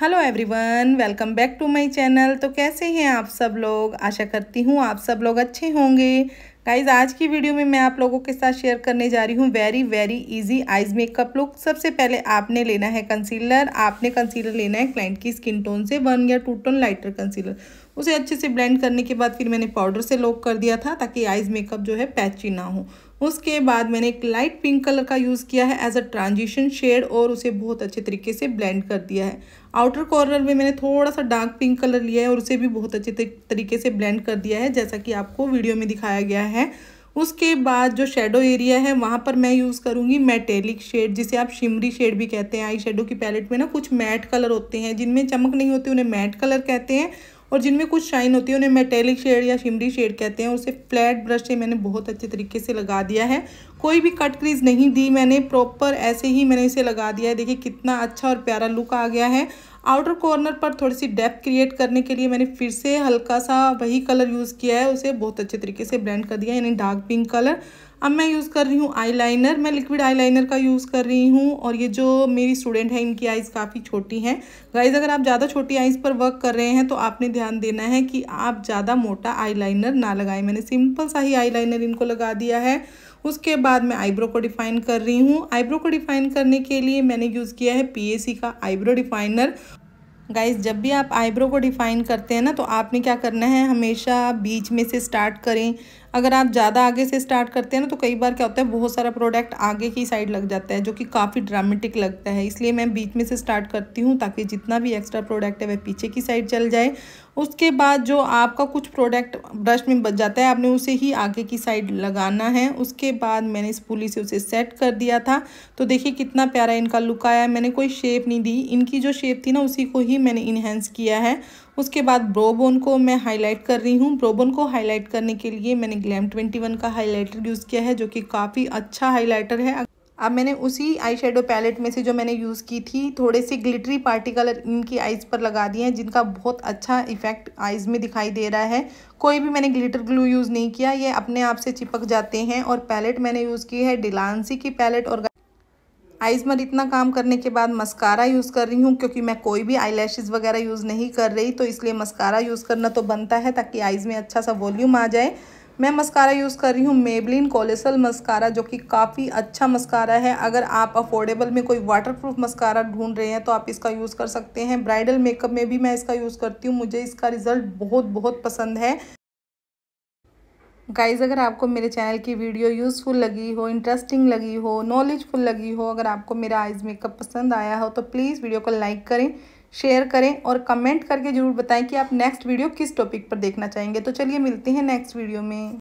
hello everyone welcome back to my channel तो कैसे हैं आप सब लोग आशा करती हूँ आप सब लोग अच्छे होंगे गाइज आज की वीडियो में मैं आप लोगों के साथ शेयर करने जा रही हूँ very very easy eyes makeup look सबसे पहले आपने लेना है कंसीलर आपने कंसीलर लेना है क्लाइंट की स्किन टोन से वन या टू टोन लाइटर कंसीलर उसे अच्छे से ब्लेंड करने के बाद फिर मैंने पाउडर से लॉक कर दिया था ताकि आइज मेकअप जो है पैची ना हो उसके बाद मैंने एक लाइट पिंक कलर का यूज़ किया है एज अ ट्रांजिशन शेड और उसे बहुत अच्छे तरीके से ब्लेंड कर दिया है आउटर कॉर्नर में मैंने थोड़ा सा डार्क पिंक कलर लिया है और उसे भी बहुत अच्छे तरीके से ब्लेंड कर दिया है जैसा कि आपको वीडियो में दिखाया गया है है उसके बाद जो शेडो एरिया है वहाँ पर मैं यूज़ करूँगी मेटेलिक शेड जिसे आप शिमरी शेड भी कहते हैं आई शेडो की पैलेट में ना कुछ मैट कलर होते हैं जिनमें चमक नहीं होती उन्हें मैट कलर कहते हैं और जिनमें कुछ शाइन होती है उन्हें मेटेलिक शेड या शिमरी शेड कहते हैं उसे फ्लैट ब्रश से मैंने बहुत अच्छे तरीके से लगा दिया है कोई भी कट क्रीज नहीं दी मैंने प्रॉपर ऐसे ही मैंने इसे लगा दिया है देखिए कितना अच्छा और प्यारा लुक आ गया है आउटर कॉर्नर पर थोड़ी सी डेप्थ क्रिएट करने के लिए मैंने फिर से हल्का सा वही कलर यूज़ किया है उसे बहुत अच्छे तरीके से ब्लेंड कर दिया यानी डार्क पिंक कलर अब मैं यूज़ कर रही हूँ आईलाइनर मैं लिक्विड आईलाइनर का यूज़ कर रही हूँ और ये जो मेरी स्टूडेंट है इनकी आइज़ काफ़ी छोटी हैं गाइज़ अगर आप ज़्यादा छोटी आइज़ पर वर्क कर रहे हैं तो आपने ध्यान देना है कि आप ज़्यादा मोटा आईलाइनर ना लगाएं मैंने सिंपल सा ही आईलाइनर इनको लगा दिया है उसके बाद मैं आईब्रो को डिफ़ाइन कर रही हूँ आईब्रो को डिफ़ाइन करने के लिए मैंने यूज़ किया है पी का आईब्रो डिफ़ाइनर गाइज जब भी आप आईब्रो को डिफ़ाइन करते हैं ना तो आपने क्या करना है हमेशा बीच में से स्टार्ट करें अगर आप ज़्यादा आगे से स्टार्ट करते हैं ना तो कई बार क्या होता है बहुत सारा प्रोडक्ट आगे की साइड लग जाता है जो कि काफ़ी ड्रामेटिक लगता है इसलिए मैं बीच में से स्टार्ट करती हूँ ताकि जितना भी एक्स्ट्रा प्रोडक्ट है वह पीछे की साइड चल जाए उसके बाद जो आपका कुछ प्रोडक्ट ब्रश में बच जाता है आपने उसे ही आगे की साइड लगाना है उसके बाद मैंने इस पुली से उसे सेट कर दिया था तो देखिए कितना प्यारा इनका लुक आया मैंने कोई शेप नहीं दी इनकी जो शेप थी ना उसी को ही मैंने इन्हेंस किया है उसके बाद ब्रोबोन को मैं हाईलाइट कर रही हूँ ब्रोबोन को हाईलाइट करने के लिए मैंने ग्लैम ट्वेंटी वन का हाईलाइटर यूज़ किया है जो कि काफ़ी अच्छा हाईलाइटर है अब मैंने उसी आई शेडो पैलेट में से जो मैंने यूज़ की थी थोड़े से ग्लिटरी पार्टी कलर इनकी आइज़ पर लगा दिए हैं जिनका बहुत अच्छा इफेक्ट आइज़ में दिखाई दे रहा है कोई भी मैंने ग्लिटर ग्लू यूज़ नहीं किया ये अपने आप से चिपक जाते हैं और पैलेट मैंने यूज़ की है डिलानसी की पैलेट और आइज़ पर इतना काम करने के बाद मस्कारा यूज़ कर रही हूँ क्योंकि मैं कोई भी आई वगैरह यूज़ नहीं कर रही तो इसलिए मस्कारा यूज़ करना तो बनता है ताकि आइज़ में अच्छा सा वॉल्यूम आ जाए मैं मस्कारा यूज़ कर रही हूँ मेबलिन कोलेसल मस्कारा जो कि काफ़ी अच्छा मस्कारा है अगर आप अफोर्डेबल में कोई वाटरप्रूफ मस्कारा ढूंढ रहे हैं तो आप इसका यूज़ कर सकते हैं ब्राइडल मेकअप में भी मैं इसका यूज़ करती हूँ मुझे इसका रिज़ल्ट बहुत बहुत पसंद है गाइज़ अगर आपको मेरे चैनल की वीडियो यूज़फुल लगी हो इंटरेस्टिंग लगी हो नॉलेजफुल लगी हो अगर आपको मेरा आइज़ मेकअप पसंद आया हो तो प्लीज़ वीडियो को लाइक करें शेयर करें और कमेंट करके ज़रूर बताएं कि आप नेक्स्ट वीडियो किस टॉपिक पर देखना चाहेंगे तो चलिए मिलते हैं नेक्स्ट वीडियो में